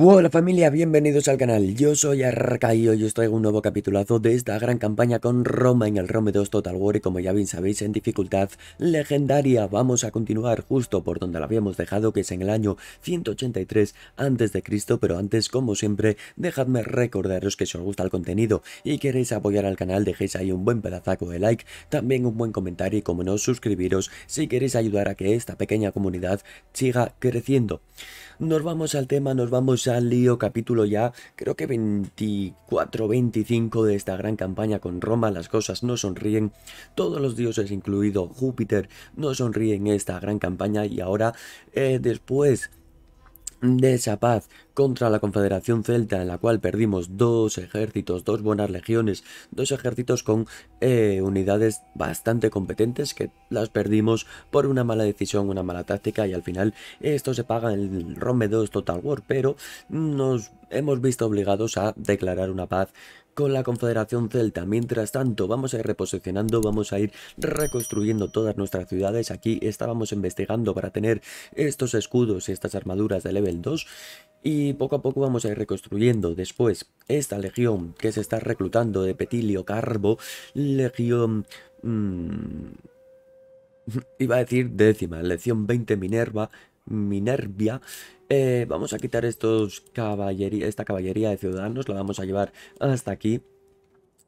Hola familia, bienvenidos al canal, yo soy Arca y hoy os traigo un nuevo capitulazo de esta gran campaña con Roma en el Rome 2 Total War y como ya bien sabéis en dificultad legendaria vamos a continuar justo por donde la habíamos dejado que es en el año 183 a.C. pero antes como siempre dejadme recordaros que si os gusta el contenido y queréis apoyar al canal dejéis ahí un buen pedazaco de like, también un buen comentario y como no suscribiros si queréis ayudar a que esta pequeña comunidad siga creciendo. Nos vamos al tema, nos vamos lío capítulo ya, creo que 24, 25 de esta gran campaña con Roma, las cosas no sonríen, todos los dioses incluido Júpiter no sonríen esta gran campaña y ahora eh, después de esa paz contra la Confederación Celta en la cual perdimos dos ejércitos, dos buenas legiones, dos ejércitos con eh, unidades bastante competentes que las perdimos por una mala decisión, una mala táctica y al final esto se paga en Rome 2 Total War, pero nos hemos visto obligados a declarar una paz con la Confederación Celta. Mientras tanto, vamos a ir reposicionando, vamos a ir reconstruyendo todas nuestras ciudades. Aquí estábamos investigando para tener estos escudos y estas armaduras de level 2. Y poco a poco vamos a ir reconstruyendo después esta legión que se está reclutando de Petilio Carbo, legión... Mm, iba a decir décima, legión 20 Minerva, Minervia, eh, vamos a quitar estos esta caballería de ciudadanos, la vamos a llevar hasta aquí.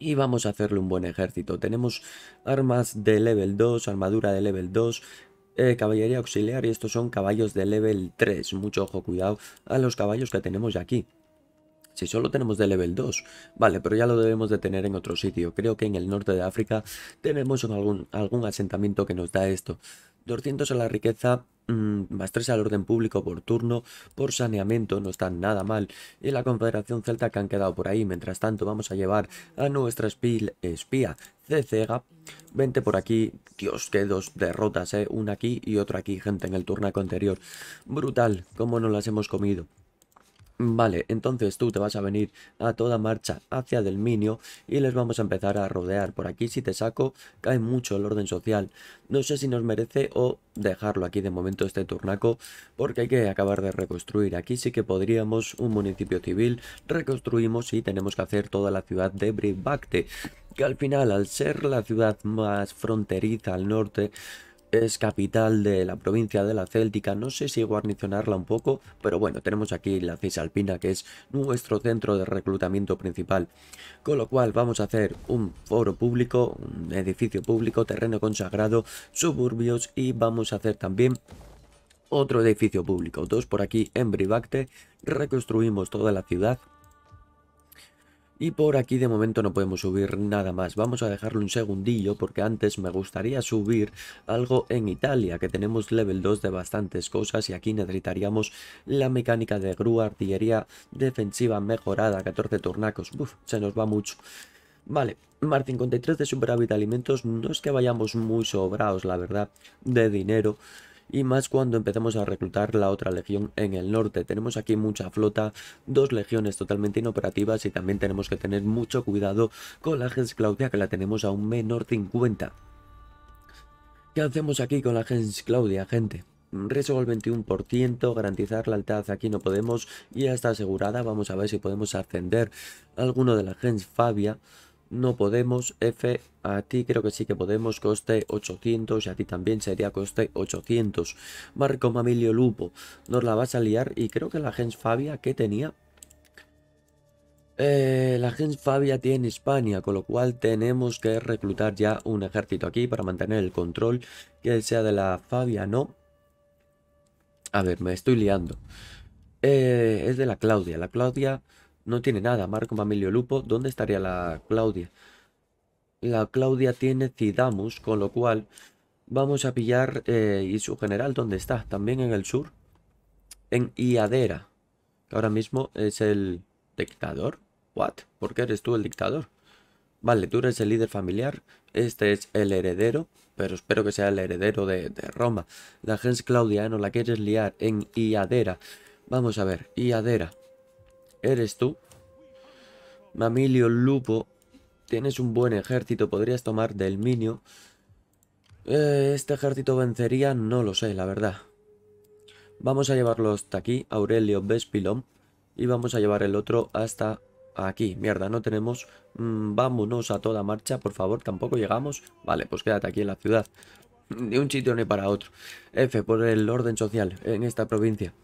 Y vamos a hacerle un buen ejército. Tenemos armas de level 2, armadura de level 2, eh, caballería auxiliar y estos son caballos de level 3. Mucho ojo, cuidado a los caballos que tenemos aquí. Si solo tenemos de level 2. Vale, pero ya lo debemos de tener en otro sitio. Creo que en el norte de África tenemos algún asentamiento que nos da esto. 200 a la riqueza mm, más 3 al orden público por turno, por saneamiento, no están nada mal. Y la Confederación Celta que han quedado por ahí. Mientras tanto, vamos a llevar a nuestra espía Cecega. Vente por aquí. Dios, que dos derrotas, eh. Una aquí y otra aquí, gente, en el turno anterior. Brutal, como no las hemos comido. Vale, entonces tú te vas a venir a toda marcha hacia Minio y les vamos a empezar a rodear. Por aquí si te saco cae mucho el orden social. No sé si nos merece o dejarlo aquí de momento este turnaco porque hay que acabar de reconstruir. Aquí sí que podríamos un municipio civil, reconstruimos y tenemos que hacer toda la ciudad de Bribacte. Que al final, al ser la ciudad más fronteriza al norte, es capital de la provincia de la Céltica, no sé si guarnicionarla un poco, pero bueno, tenemos aquí la Cisalpina que es nuestro centro de reclutamiento principal, con lo cual vamos a hacer un foro público, un edificio público, terreno consagrado, suburbios y vamos a hacer también otro edificio público, dos por aquí en Bribacte, reconstruimos toda la ciudad y por aquí de momento no podemos subir nada más. Vamos a dejarlo un segundillo porque antes me gustaría subir algo en Italia, que tenemos level 2 de bastantes cosas y aquí necesitaríamos la mecánica de grúa, artillería defensiva mejorada, 14 tornacos. Uf, se nos va mucho. Vale, más 53 de superávit alimentos, no es que vayamos muy sobrados, la verdad, de dinero y más cuando empezamos a reclutar la otra legión en el norte. Tenemos aquí mucha flota, dos legiones totalmente inoperativas y también tenemos que tener mucho cuidado con la Gens Claudia que la tenemos a un menor 50. ¿Qué hacemos aquí con la Gens Claudia, gente? Riesgo el 21%, garantizar la altaz aquí no podemos y ya está asegurada. Vamos a ver si podemos ascender alguno de la Gens Fabia no podemos, F, a ti creo que sí que podemos, coste 800 y a ti también sería coste 800. Marco Mamilio Lupo, nos la vas a liar y creo que la Gens Fabia que tenía... Eh, la Gens Fabia tiene España, con lo cual tenemos que reclutar ya un ejército aquí para mantener el control, que sea de la Fabia, ¿no? A ver, me estoy liando. Eh, es de la Claudia, la Claudia... No tiene nada. Marco Mamilio Lupo. ¿Dónde estaría la Claudia? La Claudia tiene Cidamus, con lo cual vamos a pillar... Eh, ¿Y su general dónde está? También en el sur. En Iadera. ahora mismo es el dictador. ¿What? ¿Por qué eres tú el dictador? Vale, tú eres el líder familiar. Este es el heredero. Pero espero que sea el heredero de, de Roma. La gens Claudia, ¿eh? no la quieres liar en Iadera. Vamos a ver, Iadera eres tú. Mamilio Lupo, tienes un buen ejército, podrías tomar del minio. Eh, este ejército vencería, no lo sé, la verdad. Vamos a llevarlo hasta aquí, Aurelio Vespilón. Y vamos a llevar el otro hasta aquí. Mierda, no tenemos... Mm, vámonos a toda marcha, por favor, tampoco llegamos. Vale, pues quédate aquí en la ciudad. De un sitio ni para otro. F por el orden social en esta provincia.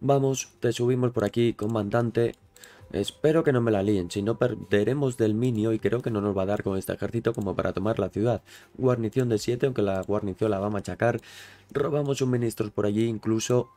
Vamos, te subimos por aquí, comandante. Espero que no me la líen, si no perderemos del minio y creo que no nos va a dar con este ejército como para tomar la ciudad. Guarnición de 7, aunque la guarnición la va a machacar. Robamos suministros por allí, incluso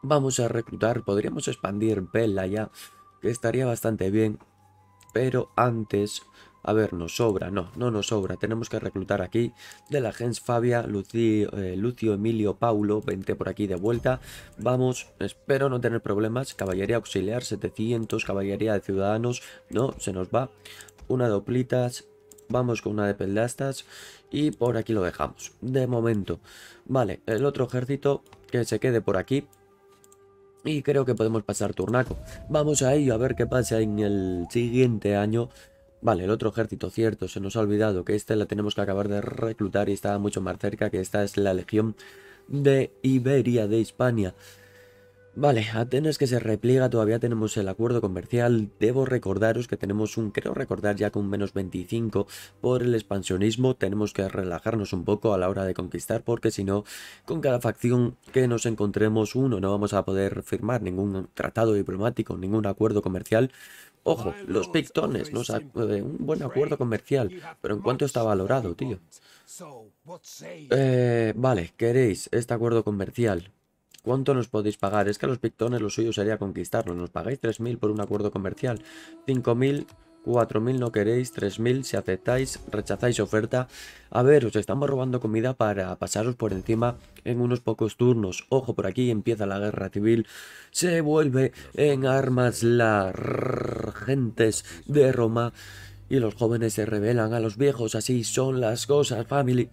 vamos a reclutar. Podríamos expandir Bella ya, que estaría bastante bien. Pero antes a ver, nos sobra, no, no nos sobra. Tenemos que reclutar aquí de la Gens Fabia, Lucio, eh, Lucio Emilio Paulo, 20 por aquí de vuelta. Vamos, espero no tener problemas. Caballería auxiliar, 700, caballería de ciudadanos. No, se nos va. Una doplitas, vamos con una de peldastas y por aquí lo dejamos, de momento. Vale, el otro ejército que se quede por aquí. Y creo que podemos pasar turnaco. Vamos a ello, a ver qué pasa en el siguiente año. Vale, el otro ejército, cierto, se nos ha olvidado que esta la tenemos que acabar de reclutar y está mucho más cerca, que esta es la legión de Iberia, de Hispania. Vale, Atenas que se repliega, todavía tenemos el acuerdo comercial. Debo recordaros que tenemos un, creo recordar ya con menos 25 por el expansionismo. Tenemos que relajarnos un poco a la hora de conquistar porque si no, con cada facción que nos encontremos uno no vamos a poder firmar ningún tratado diplomático, ningún acuerdo comercial. Ojo, los pictones, eh, un buen acuerdo comercial, pero ¿en cuánto está valorado, tío? Eh, vale, queréis este acuerdo comercial. ¿Cuánto nos podéis pagar? Es que a los pictones lo suyo sería conquistarlos. Nos pagáis 3.000 por un acuerdo comercial. 5.000 4.000 no queréis, 3.000 si aceptáis, rechazáis oferta. A ver, os estamos robando comida para pasaros por encima en unos pocos turnos. Ojo, por aquí empieza la guerra civil. Se vuelve en armas las gentes de Roma. Y los jóvenes se rebelan a los viejos, así son las cosas, family.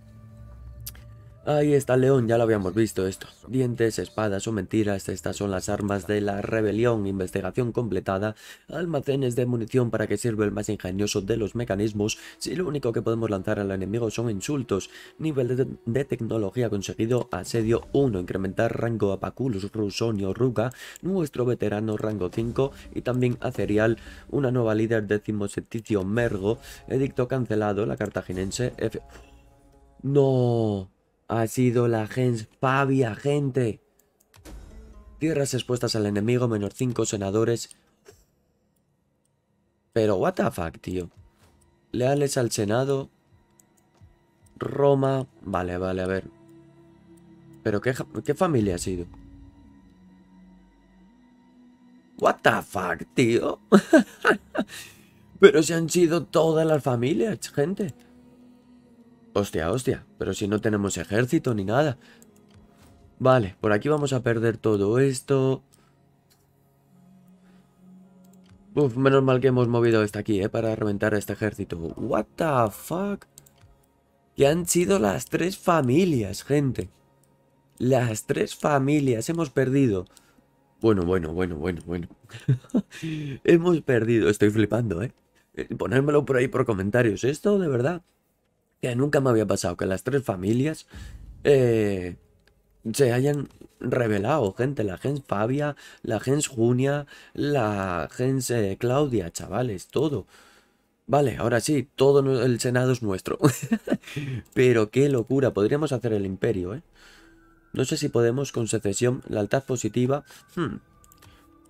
Ahí está León, ya lo habíamos visto esto. Dientes, espadas o mentiras, estas son las armas de la rebelión, investigación completada, almacenes de munición para que sirva el más ingenioso de los mecanismos, si lo único que podemos lanzar al enemigo son insultos, nivel de, tecnología conseguido, asedio 1, incrementar rango a Paculus, Rusonio, Ruga, nuestro veterano rango 5 y también a una nueva líder décimo septicio Mergo, edicto cancelado, la cartaginense F... ¡No! ha sido la gens Fabia, gente. Tierras expuestas al enemigo, menos 5 senadores. Pero what the fuck, tío. Leales al Senado. Roma. Vale, vale, a ver. Pero qué, qué familia ha sido. What the fuck, tío. Pero se han sido todas las familias, gente. Hostia, hostia, pero si no tenemos ejército ni nada. Vale, por aquí vamos a perder todo esto. Uf, menos mal que hemos movido hasta aquí, ¿eh? Para reventar este ejército. What the fuck? Que han sido las tres familias, gente. Las tres familias hemos perdido. Bueno, bueno, bueno, bueno, bueno. hemos perdido. Estoy flipando, eh. ¿eh? Ponérmelo por ahí por comentarios. Esto, de verdad que nunca me había pasado, que las tres familias eh, se hayan revelado, gente. La gens Fabia, la gens Junia, la gens eh, Claudia, chavales, todo. Vale, ahora sí, todo el Senado es nuestro. Pero qué locura, podríamos hacer el imperio, ¿eh? No sé si podemos con secesión, la altad positiva... Hmm,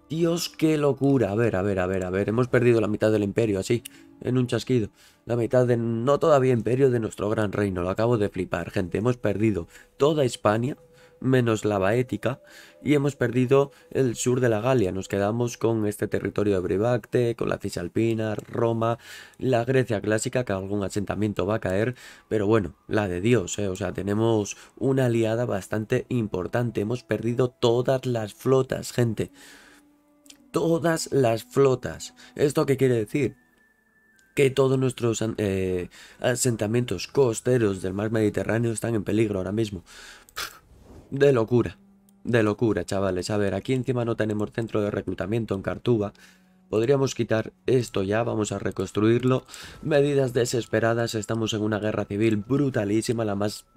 Dios, qué locura. A ver, a ver, a ver, a ver. Hemos perdido la mitad del imperio, así, en un chasquido. La mitad de, no todavía imperio, de nuestro gran reino. Lo acabo de flipar, gente. Hemos perdido toda España, menos la Baética, y hemos perdido el sur de la Galia. Nos quedamos con este territorio de Bribacte, con la Cisalpina, Roma, la Grecia clásica, que algún asentamiento va a caer, pero bueno, la de Dios, ¿eh? o sea, tenemos una aliada bastante importante. Hemos perdido todas las flotas, gente todas las flotas. ¿Esto qué quiere decir? que todos nuestros eh, asentamientos costeros del mar Mediterráneo están en peligro ahora mismo. De locura, de locura, chavales. A ver, aquí encima no tenemos centro de reclutamiento en Cartuba. Podríamos quitar esto ya, vamos a reconstruirlo. Medidas desesperadas, estamos en una guerra civil brutalísima, la más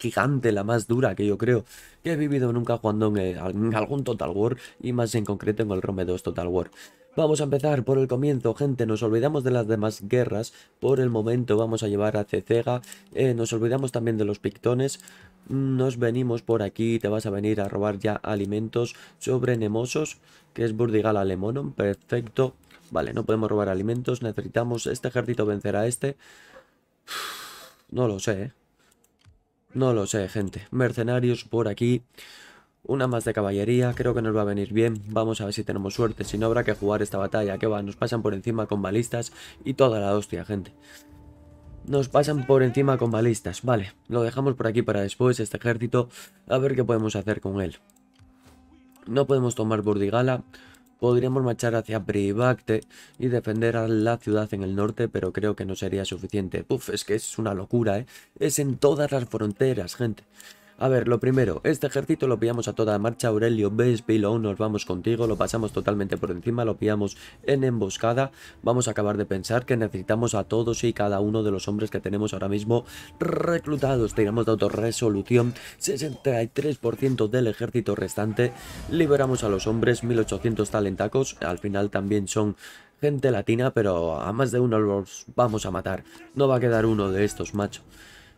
gigante, la más dura que yo creo que he vivido nunca jugando eh, en, algún Total War y más en concreto en el Rome 2 Total War. Vamos a empezar por el comienzo, gente, nos olvidamos de las demás guerras, por el momento vamos a llevar a Cecega, eh, nos olvidamos también de los pictones, nos venimos por aquí, te vas a venir a robar ya alimentos sobre Nemosos, que es Burdigal Alemonon, perfecto, vale, no podemos robar alimentos, necesitamos, este ejército vencer a este, no lo sé, ¿eh? No lo sé, gente. Mercenarios por aquí. Una más de caballería, creo que nos va a venir bien. Vamos a ver si tenemos suerte, si no habrá que jugar esta batalla. Que va, nos pasan por encima con balistas y toda la hostia, gente. Nos pasan por encima con balistas, vale. Lo dejamos por aquí para después, este ejército. A ver qué podemos hacer con él. No podemos tomar Burdigala. Podríamos marchar hacia Privacte y defender a la ciudad en el norte, pero creo que no sería suficiente. Uf, es que es una locura, ¿eh? Es en todas las fronteras, gente. A ver, lo primero, este ejército lo pillamos a toda marcha, Aurelio, ves, nos vamos contigo, lo pasamos totalmente por encima, lo pillamos en emboscada, vamos a acabar de pensar que necesitamos a todos y cada uno de los hombres que tenemos ahora mismo reclutados, tiramos de autorresolución, 63% del ejército restante, liberamos a los hombres, 1800 talentacos, al final también son gente latina, pero a más de uno los vamos a matar, no va a quedar uno de estos, macho.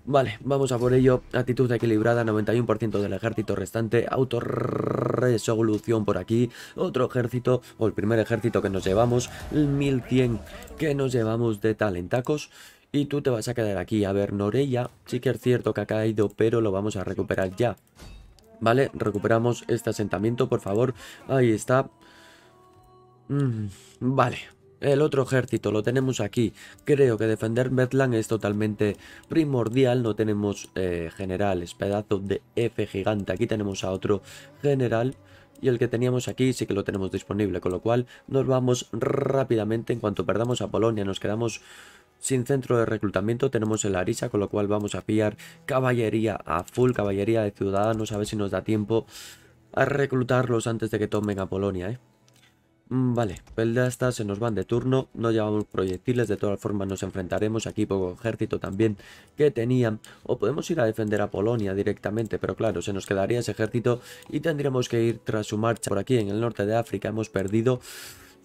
Vale, vamos a por ello. Actitud equilibrada, 91% del ejército restante. Autorresolución por aquí. Otro ejército, o el primer ejército que nos llevamos. El 1100 que nos llevamos de talentacos. Y tú te vas a quedar aquí. A ver, Norella sí que es cierto que ha caído, pero lo vamos a recuperar ya. Vale, recuperamos este asentamiento, por favor. Ahí está. Mm, vale, el otro ejército lo tenemos aquí. Creo que defender Metland es totalmente primordial. No tenemos eh, generales, pedazo de F gigante. Aquí tenemos a otro general y el que teníamos aquí sí que lo tenemos disponible, con lo cual nos vamos rápidamente, en cuanto perdamos a Polonia nos quedamos sin centro de reclutamiento, tenemos el Arisa, con lo cual vamos a pillar caballería a full, caballería de ciudadanos, a ver si nos da tiempo a reclutarlos antes de que tomen a Polonia, ¿eh? Mm, vale, peldas se nos van de turno, no llevamos proyectiles, de todas formas nos enfrentaremos aquí poco ejército también que tenían, o podemos ir a defender a Polonia directamente, pero claro, se nos quedaría ese ejército y tendríamos que ir tras su marcha. Por aquí en el norte de África hemos perdido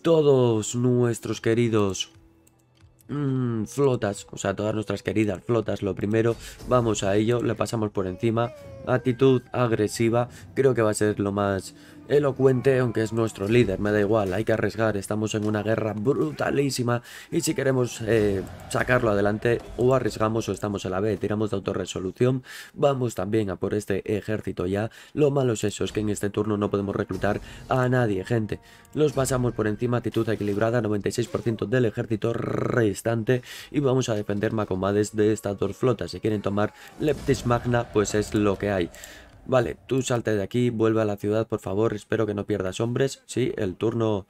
todos nuestros queridos mm, flotas, o sea, todas nuestras queridas flotas, lo primero, vamos a ello, le pasamos por encima, actitud agresiva, creo que va a ser lo más elocuente, aunque es nuestro líder, me da igual, hay que arriesgar, estamos en una guerra brutalísima y si queremos eh, sacarlo adelante o arriesgamos o estamos a la B, tiramos de autorresolución, vamos también a por este ejército ya, lo malo es eso, es que en este turno no podemos reclutar a nadie, gente, los pasamos por encima, actitud equilibrada, 96% del ejército restante y vamos a defender Macomades de estas dos flotas, si quieren tomar Leptis Magna, pues es lo que hay. Vale, tú salte de aquí, vuelve a la ciudad, por favor. Espero que no pierdas hombres. Sí, el turno...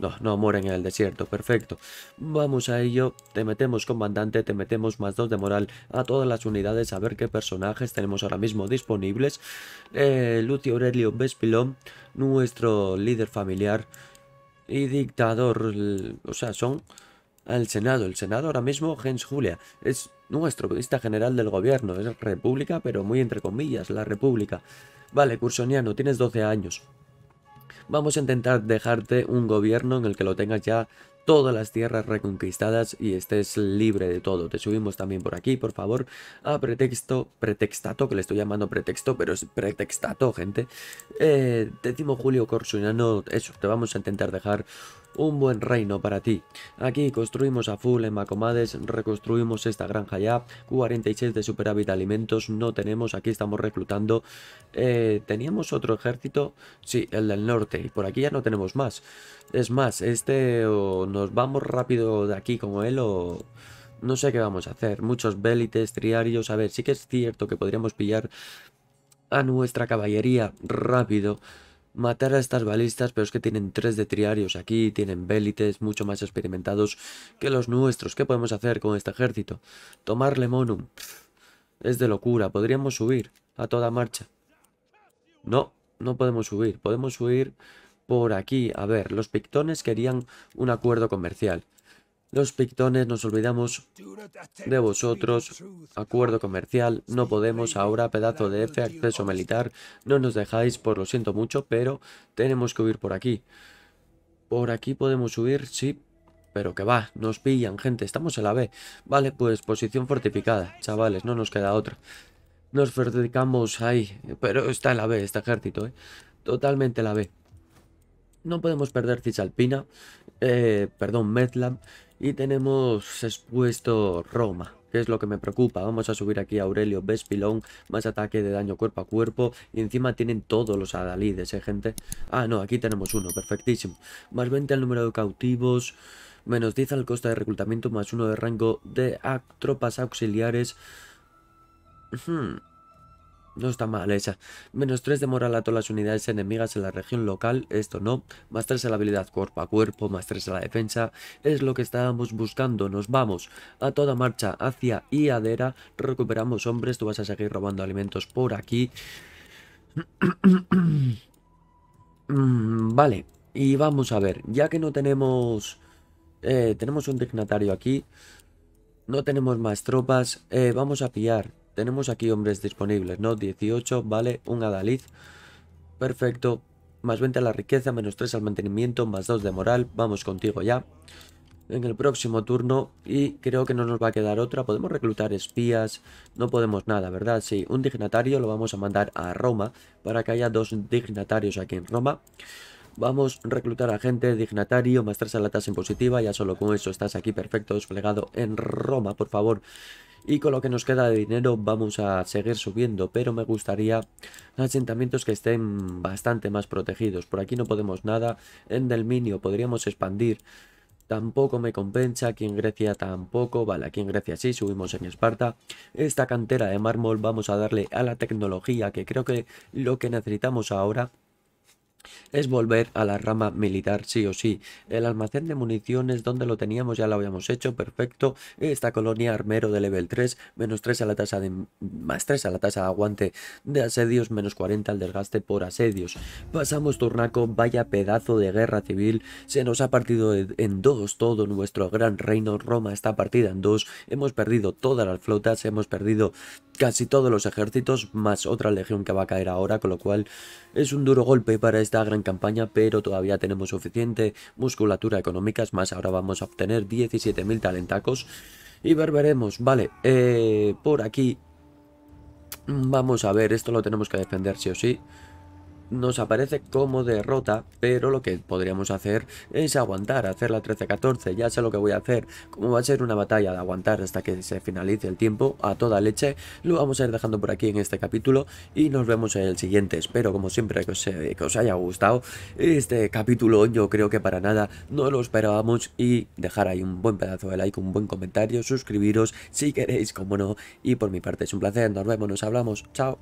No, no mueren en el desierto, perfecto. Vamos a ello, te metemos comandante, te metemos más dos de moral a todas las unidades, a ver qué personajes tenemos ahora mismo disponibles. Eh, Lucio Aurelio Vespilón, nuestro líder familiar y dictador, o sea, son al Senado. El Senado ahora mismo, Gens Julia, es nuestro vista general del gobierno. Es república, pero muy entre comillas, la república. Vale, Cursoniano, tienes 12 años. Vamos a intentar dejarte un gobierno en el que lo tengas ya todas las tierras reconquistadas y estés libre de todo. Te subimos también por aquí, por favor, a pretexto, pretextato, que le estoy llamando pretexto, pero es pretextato, gente. Eh, décimo Julio Cursoniano, eso, te vamos a intentar dejar un buen reino para ti. Aquí construimos a full en Macomades, reconstruimos esta granja ya, 46 de superávit alimentos no tenemos, aquí estamos reclutando. Eh, ¿Teníamos otro ejército? Sí, el del norte, y por aquí ya no tenemos más. Es más, este nos vamos rápido de aquí como él o... No sé qué vamos a hacer, muchos bélites, triarios, a ver, sí que es cierto que podríamos pillar a nuestra caballería rápido, matar a estas balistas, pero es que tienen tres de triarios aquí, tienen bélites mucho más experimentados que los nuestros. ¿Qué podemos hacer con este ejército? Tomarle monum. Es de locura, podríamos subir a toda marcha. No, no podemos subir, podemos subir por aquí. A ver, los pictones querían un acuerdo comercial. Los pictones nos olvidamos de vosotros. Acuerdo comercial, no podemos ahora, pedazo de F, acceso militar. No nos dejáis, por lo siento mucho, pero tenemos que huir por aquí. Por aquí podemos huir, sí, pero que va, nos pillan, gente, estamos en la B. Vale, pues posición fortificada, chavales, no nos queda otra. Nos fortificamos ahí, pero está en la B este ejército, ¿eh? Totalmente la B. No podemos perder Cisalpina, eh, perdón, Medlam, y tenemos expuesto Roma, que es lo que me preocupa. Vamos a subir aquí a Aurelio Bespilón, más ataque de daño cuerpo a cuerpo, y encima tienen todos los adalides, ¿eh, gente? Ah, no, aquí tenemos uno, perfectísimo. Más 20 al número de cautivos, menos 10 al coste de reclutamiento, más uno de rango de tropas auxiliares. Hmm. No está mal esa. Menos 3 de moral a todas las unidades enemigas en la región local, esto no. Más 3 a la habilidad cuerpo a cuerpo, más 3 a la defensa. Es lo que estábamos buscando, nos vamos. A toda marcha hacia Iadera, recuperamos hombres, tú vas a seguir robando alimentos por aquí. Mm, vale, y vamos a ver, ya que no tenemos... Eh, tenemos un dignatario aquí. No tenemos más tropas. Eh, vamos a pillar tenemos aquí hombres disponibles, ¿no? 18, vale, un adalid. Perfecto. Más 20 a la riqueza, menos 3 al mantenimiento, más 2 de moral. Vamos contigo ya. En el próximo turno, y creo que no nos va a quedar otra, podemos reclutar espías, no podemos nada, ¿verdad? Sí, un dignatario lo vamos a mandar a Roma, para que haya dos dignatarios aquí en Roma. Vamos a reclutar a gente, dignatario, más a la tasa impositiva, ya solo con eso estás aquí perfecto, desplegado en Roma, por favor. Y con lo que nos queda de dinero vamos a seguir subiendo, pero me gustaría asentamientos que estén bastante más protegidos. Por aquí no podemos nada, en Delminio podríamos expandir. Tampoco me compensa, aquí en Grecia tampoco, vale, aquí en Grecia sí, subimos en Esparta. Esta cantera de mármol vamos a darle a la tecnología, que creo que lo que necesitamos ahora es volver a la rama militar sí o sí. El almacén de municiones donde lo teníamos ya lo habíamos hecho, perfecto. Esta colonia armero de level 3, menos 3 a la tasa de... más 3 a la tasa de aguante de asedios, menos 40 al desgaste por asedios. Pasamos Turnaco, vaya pedazo de guerra civil, se nos ha partido e, en dos todo nuestro gran reino, Roma está partida en dos, hemos perdido todas las flotas, hemos perdido casi todos los ejércitos más otra legión que va a caer ahora, con lo cual es un duro golpe para esta gran campaña, pero todavía tenemos suficiente musculatura económica, es más, ahora vamos a obtener 17.000 talentacos y ver, veremos, vale, eh, por aquí vamos a ver, esto lo tenemos que defender sí o sí, nos aparece como derrota, pero lo que podríamos hacer es aguantar, hacer la 13-14, ya sé lo que voy a hacer, como va a ser una batalla de aguantar hasta que se finalice el tiempo a toda leche, lo vamos a ir dejando por aquí en este capítulo y nos vemos en el siguiente, espero como siempre que os, haya gustado este capítulo, yo creo que para nada no lo esperábamos y dejar ahí un buen pedazo de like, un buen comentario, suscribiros si queréis, como no, y por mi parte es un placer, nos vemos, nos hablamos, chao.